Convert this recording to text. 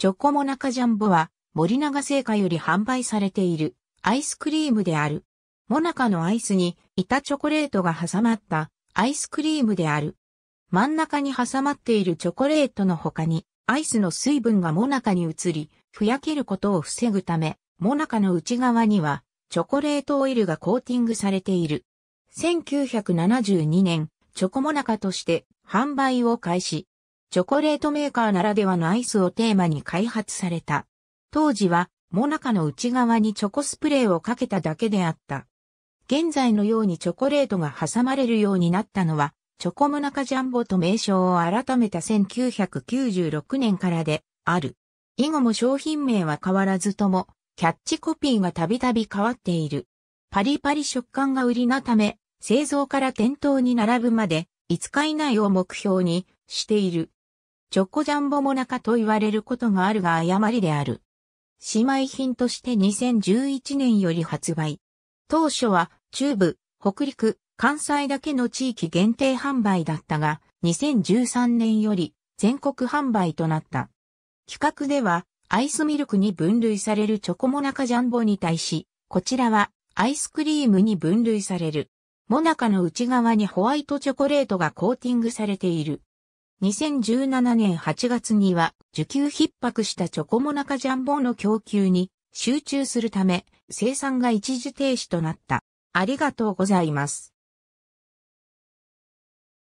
チョコモナカジャンボは森永製菓より販売されているアイスクリームである。モナカのアイスに板チョコレートが挟まったアイスクリームである。真ん中に挟まっているチョコレートの他にアイスの水分がモナカに移り、ふやけることを防ぐため、モナカの内側にはチョコレートオイルがコーティングされている。1972年、チョコモナカとして販売を開始。チョコレートメーカーならではのアイスをテーマに開発された。当時は、モナカの内側にチョコスプレーをかけただけであった。現在のようにチョコレートが挟まれるようになったのは、チョコモナカジャンボと名称を改めた1996年からで、ある。以後も商品名は変わらずとも、キャッチコピーがたびたび変わっている。パリパリ食感が売りなため、製造から店頭に並ぶまで5日以内を目標にしている。チョコジャンボモナカと言われることがあるが誤りである。姉妹品として2011年より発売。当初は中部、北陸、関西だけの地域限定販売だったが、2013年より全国販売となった。企画では、アイスミルクに分類されるチョコモナカジャンボに対し、こちらはアイスクリームに分類される。モナカの内側にホワイトチョコレートがコーティングされている。2017年8月には、需給逼迫したチョコモナカジャンボの供給に集中するため、生産が一時停止となった。ありがとうございます。